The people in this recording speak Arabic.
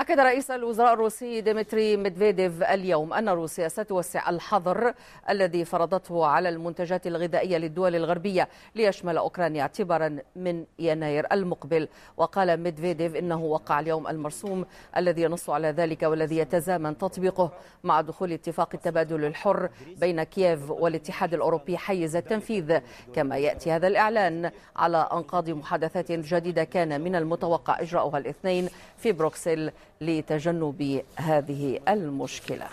أكد رئيس الوزراء الروسي ديمتري ميدفيديف اليوم أن روسيا ستوسع الحظر الذي فرضته على المنتجات الغذائية للدول الغربية ليشمل أوكرانيا اعتبارا من يناير المقبل وقال ميدفيديف إنه وقع اليوم المرسوم الذي ينص على ذلك والذي يتزامن تطبيقه مع دخول اتفاق التبادل الحر بين كييف والاتحاد الأوروبي حيز التنفيذ كما يأتي هذا الإعلان على أنقاض محادثات جديدة كان من المتوقع إجراؤها الاثنين في بروكسل لتجنب هذه المشكله